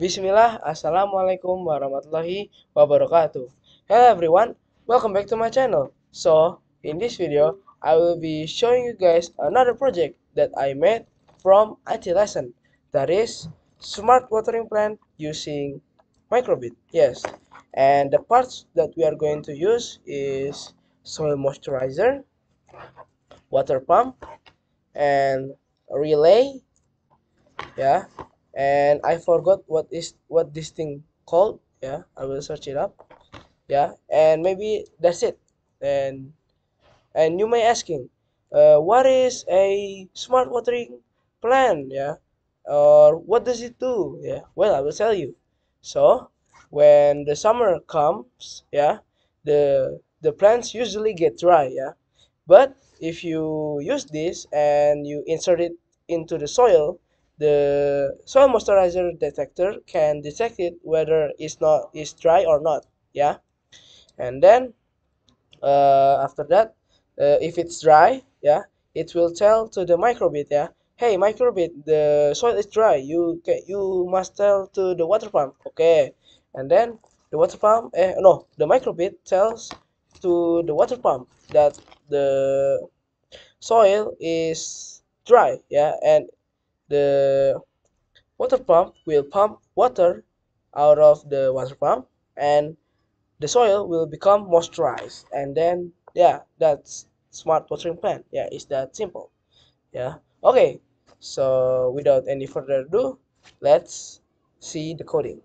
Bismillah, Assalamualaikum warahmatullahi wabarakatuh. Hello everyone, welcome back to my channel. So, in this video, I will be showing you guys another project that I made from IT lesson. That is, smart watering plant using microbit. Yes, and the parts that we are going to use is soil moisturizer, water pump, and relay, yeah, and I forgot what is what this thing called yeah I will search it up yeah and maybe that's it and and you may asking uh, what is a smart watering plan yeah or what does it do yeah well I will tell you so when the summer comes yeah the the plants usually get dry yeah but if you use this and you insert it into the soil the soil moisturizer detector can detect it whether it's not it's dry or not yeah and then uh, after that uh, if it's dry yeah it will tell to the microbit yeah hey microbit the soil is dry you can, you must tell to the water pump okay and then the water pump eh, no the microbit tells to the water pump that the soil is dry yeah and the water pump will pump water out of the water pump and the soil will become moisturized and then yeah that's smart watering plan yeah it's that simple yeah okay so without any further ado let's see the coding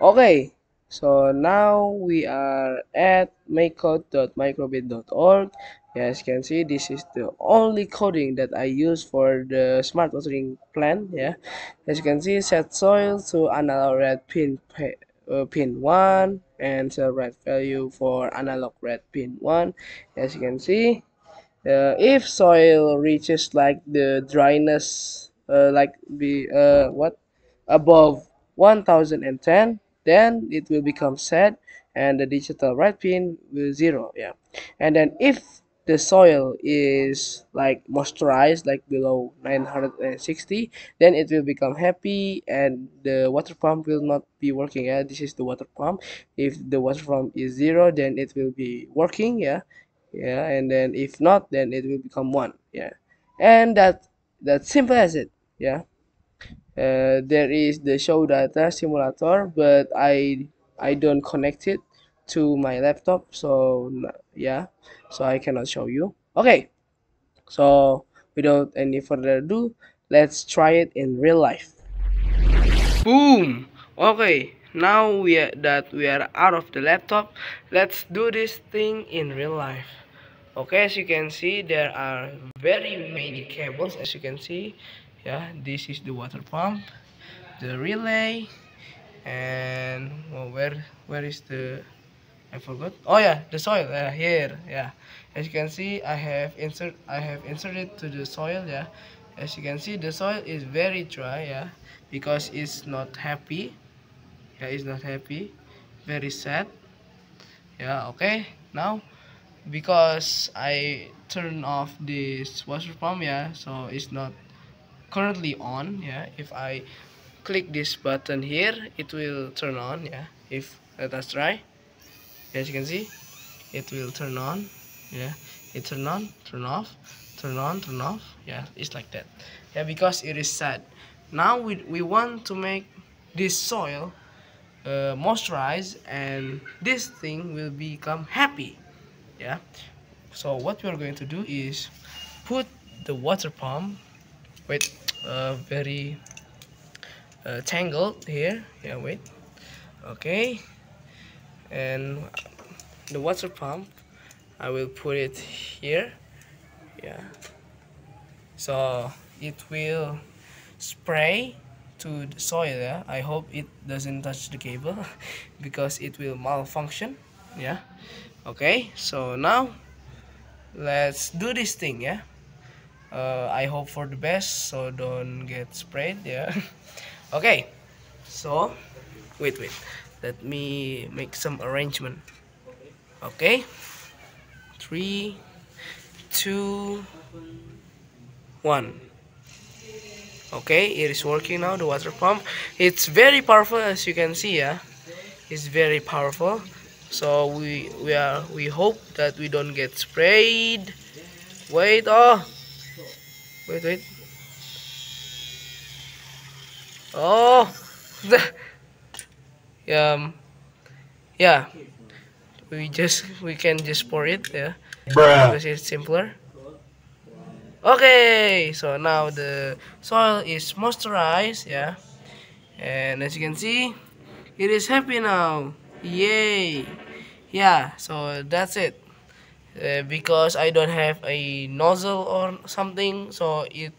okay so now we are at makecode.microbit.org yeah, as you can see this is the only coding that I use for the smart watering plan. yeah as you can see set soil to analog red pin uh, pin 1 and set red value for analog red pin 1 as you can see uh, if soil reaches like the dryness uh, like be uh, what above 1010 then it will become set and the digital red pin will zero yeah and then if the soil is like moisturized like below 960 then it will become happy and the water pump will not be working yeah this is the water pump if the water pump is zero then it will be working yeah yeah and then if not then it will become one yeah and that that simple as it yeah uh, there is the show data simulator but i i don't connect it to my laptop so yeah so i cannot show you okay so without any further ado let's try it in real life boom okay now we are, that we are out of the laptop let's do this thing in real life okay as you can see there are very many cables as you can see yeah this is the water pump the relay and well, where where is the I forgot. Oh yeah, the soil uh, here. Yeah, as you can see, I have insert I have inserted to the soil. Yeah, as you can see, the soil is very dry. Yeah, because it's not happy. Yeah, it's not happy. Very sad. Yeah. Okay. Now, because I turn off this water pump. Yeah, so it's not currently on. Yeah, if I click this button here, it will turn on. Yeah, if let us try as you can see it will turn on yeah it turn on turn off turn on turn off yeah it's like that yeah because it is sad now we, we want to make this soil uh, and this thing will become happy yeah so what we're going to do is put the water pump with uh, very uh, tangled here yeah wait okay and the water pump I will put it here yeah so it will spray to the soil yeah I hope it doesn't touch the cable because it will malfunction yeah okay so now let's do this thing yeah uh, I hope for the best so don't get sprayed yeah okay so wait wait let me make some arrangement okay three two one okay it is working now the water pump it's very powerful as you can see yeah it's very powerful so we we are we hope that we don't get sprayed wait oh wait wait oh um yeah we just we can just pour it yeah Bruh. because it's simpler okay so now the soil is moisturized yeah and as you can see it is happy now yay yeah so that's it uh, because I don't have a nozzle or something so it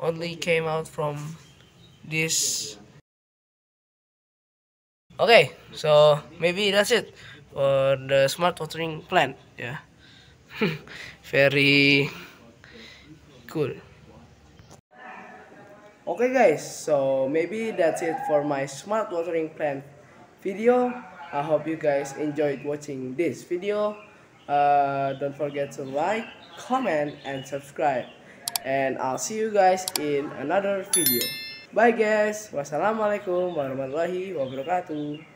only came out from this okay so maybe that's it for the smart watering plant yeah very cool okay guys so maybe that's it for my smart watering plant video i hope you guys enjoyed watching this video uh, don't forget to like comment and subscribe and i'll see you guys in another video Bye guys. Wassalamualaikum warahmatullahi wabarakatuh.